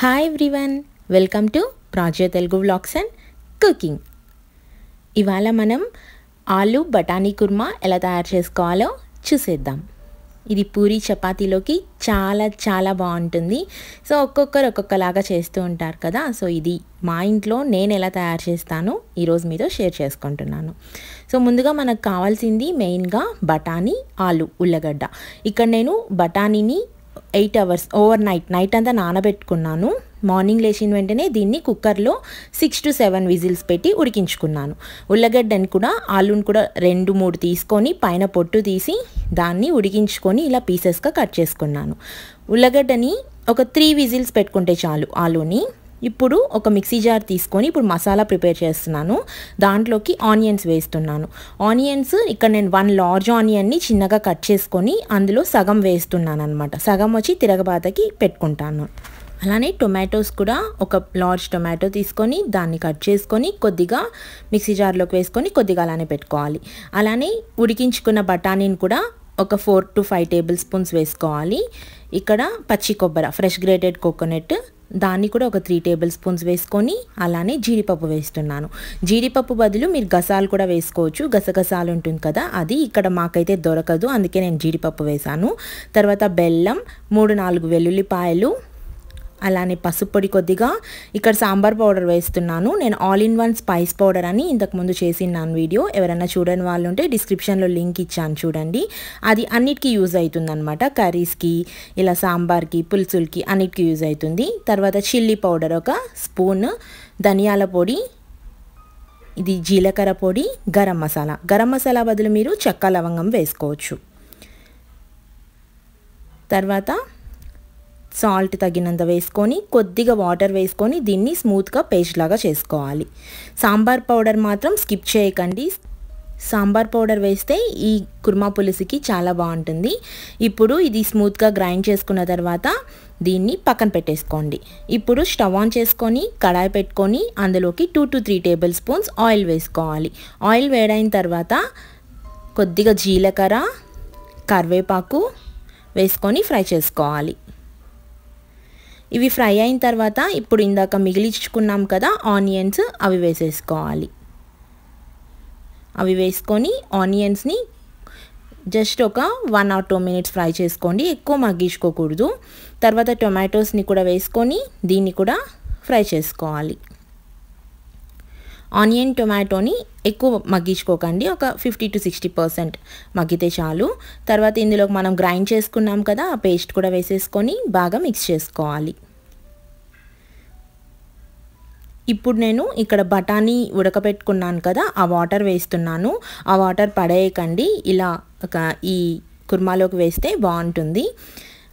hi everyone welcome to Prajya Telugu vlogs and cooking ఇవాళ మనం ఆలు బఠానీ కుర్మా ఎలా తయారు చేసుకోవాలో చూసేద్దాం ఇది పూరి చపాతీలోకి చాలా చాలా బాగుంటుంది సో ఒక్కొక్కరు ఒక్కొక్కలాగా చేస్తూ ఉంటారు కదా సో ఇది మా ఇంట్లో నేను ఎలా తయారు చేస్తాను ఈరోజు మీతో షేర్ చేసుకుంటున్నాను సో ముందుగా మనకు కావాల్సింది మెయిన్గా బఠానీ ఆలు ఉల్లగడ్డ ఇక్కడ నేను బఠానీని eight hours overnight night అంతా నానబెట్టుకున్నాను మార్నింగ్ లేచిన వెంటనే దీన్ని కుక్కర్లో సిక్స్ టు సెవెన్ విజిల్స్ పెట్టి ఉడికించుకున్నాను ఉల్లగడ్డని కూడా ఆలుని కూడా రెండు మూడు తీసుకొని పైన పొట్టు తీసి దాన్ని ఉడికించుకొని ఇలా పీసెస్గా కట్ చేసుకున్నాను ఉల్లగడ్డని ఒక త్రీ విజిల్స్ పెట్టుకుంటే చాలు ఆలూని ఇప్పుడు ఒక మిక్సీ జార్ తీసుకొని ఇప్పుడు మసాలా ప్రిపేర్ చేస్తున్నాను దాంట్లోకి ఆనియన్స్ వేస్తున్నాను ఆనియన్స్ ఇక్కడ నేను వన్ లార్జ్ ఆనియన్ని చిన్నగా కట్ చేసుకొని అందులో సగం వేస్తున్నాను అనమాట సగం వచ్చి తిరగబాతకి పెట్టుకుంటాను అలానే టొమాటోస్ కూడా ఒక లార్జ్ టొమాటో తీసుకొని దాన్ని కట్ చేసుకొని కొద్దిగా మిక్సీ జార్లోకి వేసుకొని కొద్దిగా అలానే పెట్టుకోవాలి అలానే ఉడికించుకున్న బఠానీని కూడా ఒక four to five tablespoons వేసుకోవాలి ఇక్కడ పచ్చి కొబ్బరి ఫ్రెష్ గ్రేటెడ్ కోకోనట్ దాన్ని కూడా ఒక త్రీ టేబుల్ స్పూన్స్ వేసుకొని అలానే జీడిపప్పు వేస్తున్నాను జీడిపప్పు బదులు మీరు గసాలు కూడా వేసుకోవచ్చు గసగసాలు ఉంటుంది కదా అది ఇక్కడ మాకైతే దొరకదు అందుకే నేను జీడిపప్పు వేశాను తర్వాత బెల్లం మూడు నాలుగు వెల్లుల్లిపాయలు అలానే పసుపొడి కొద్దిగా ఇక్కడ సాంబార్ పౌడర్ వేస్తున్నాను నేను all in one spice powder అని ఇంతకుముందు చేసిన్నాను వీడియో ఎవరైనా చూడని వాళ్ళు ఉంటే డిస్క్రిప్షన్లో లింక్ ఇచ్చాను చూడండి అది అన్నిటికీ యూజ్ అవుతుందనమాట కర్రీస్కి ఇలా సాంబార్కి పులుసులకి అన్నిటికీ యూజ్ అవుతుంది తర్వాత చిల్లీ పౌడర్ ఒక స్పూన్ ధనియాల పొడి ఇది జీలకర్ర పొడి గరం మసాలా గరం మసాలా బదులు మీరు చెక్క లవంగం వేసుకోవచ్చు తర్వాత సాల్ట్ తగినంత వేసుకొని కొద్దిగా వాటర్ వేసుకొని దీన్ని స్మూత్గా పేస్ట్ లాగా చేసుకోవాలి సాంబార్ పౌడర్ మాత్రం స్కిప్ చేయకండి సాంబార్ పౌడర్ వేస్తే ఈ కుర్మా పులుసుకి చాలా బాగుంటుంది ఇప్పుడు ఇది స్మూత్గా గ్రైండ్ చేసుకున్న తర్వాత దీన్ని పక్కన పెట్టేసుకోండి ఇప్పుడు స్టవ్ ఆన్ చేసుకొని కడాయి పెట్టుకొని అందులోకి two to three tablespoons oil వేసుకోవాలి ఆయిల్ వేడైన తర్వాత కొద్దిగా జీలకర్ర కరివేపాకు వేసుకొని ఫ్రై చేసుకోవాలి ఇవి ఫ్రై అయిన తర్వాత ఇప్పుడు ఇందాక మిగిలించుకున్నాం కదా ఆనియన్స్ అవి వేసేసుకోవాలి అవి వేసుకొని ఆనియన్స్ని జస్ట్ ఒక one or two minutes fry చేసుకోండి ఎక్కువ మగ్గించుకోకూడదు తర్వాత టొమాటోస్ని కూడా వేసుకొని దీన్ని కూడా ఫ్రై చేసుకోవాలి ఆనియన్ టొమాటోని ఎక్కువ మగ్గించుకోకండి ఒక ఫిఫ్టీ టు సిక్స్టీ పర్సెంట్ మగ్గితే చాలు తర్వాత ఇందులో మనం గ్రైండ్ చేసుకున్నాం కదా ఆ పేస్ట్ కూడా వేసేసుకొని బాగా మిక్స్ చేసుకోవాలి ఇప్పుడు నేను ఇక్కడ బఠానీ ఉడకబెట్టుకున్నాను కదా ఆ వాటర్ వేస్తున్నాను ఆ వాటర్ పడేయకండి ఇలా ఒక ఈ కుర్మాలోకి వేస్తే బాగుంటుంది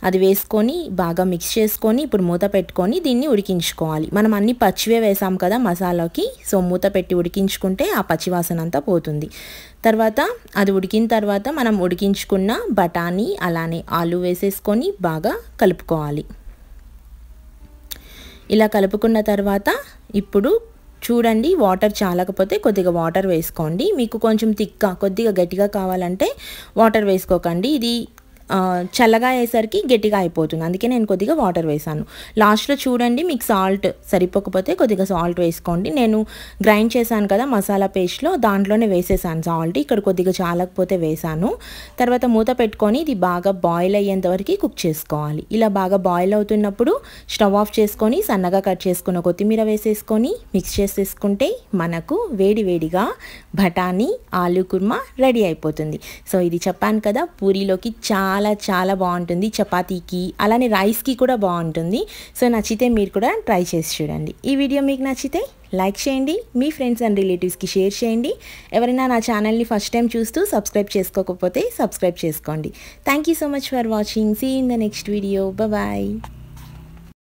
అది వేసుకొని బాగా మిక్స్ చేసుకొని ఇప్పుడు మూత పెట్టుకొని దీన్ని ఉడికించుకోవాలి మనం అన్ని పచ్చివే వేసాం కదా మసాలాకి సో మూత పెట్టి ఉడికించుకుంటే ఆ పచ్చివాసన అంతా పోతుంది తర్వాత అది ఉడికిన తర్వాత మనం ఉడికించుకున్న బఠానీ అలానే ఆలు వేసేసుకొని బాగా కలుపుకోవాలి ఇలా కలుపుకున్న తర్వాత ఇప్పుడు చూడండి వాటర్ చాలకపోతే కొద్దిగా వాటర్ వేసుకోండి మీకు కొంచెం తిక్క కొద్దిగా గట్టిగా కావాలంటే వాటర్ వేసుకోకండి ఇది చల్లగా అయ్యేసరికి గట్టిగా అయిపోతుంది అందుకే నేను కొద్దిగా వాటర్ వేసాను లాస్ట్లో చూడండి మీకు సాల్ట్ సరిపోకపోతే కొద్దిగా సాల్ట్ వేసుకోండి నేను గ్రైండ్ చేశాను కదా మసాలా పేస్ట్లో దాంట్లోనే వేసేసాను సాల్ట్ ఇక్కడ కొద్దిగా చాలకపోతే వేసాను తర్వాత మూత పెట్టుకొని ఇది బాగా బాయిల్ అయ్యేంత వరకు కుక్ చేసుకోవాలి ఇలా బాగా బాయిల్ అవుతున్నప్పుడు స్టవ్ ఆఫ్ చేసుకొని సన్నగా కట్ చేసుకున్న కొత్తిమీర వేసేసుకొని మిక్స్ చేసేసుకుంటే మనకు వేడి వేడిగా బఠానీ ఆలు కుర్మా రెడీ అయిపోతుంది సో ఇది చెప్పాను కదా పూరీలోకి చాలా చాలా చాలా బాగుంటుంది చపాతీకి అలానే రైస్కి కూడా బాగుంటుంది సో నచ్చితే మీరు కూడా ట్రై చేసి చూడండి ఈ వీడియో మీకు నచ్చితే లైక్ చేయండి మీ ఫ్రెండ్స్ అండ్ రిలేటివ్స్కి షేర్ చేయండి ఎవరైనా నా ఛానల్ని ఫస్ట్ టైం చూస్తూ సబ్స్క్రైబ్ చేసుకోకపోతే సబ్స్క్రైబ్ చేసుకోండి thank so much for watching see in the next video bye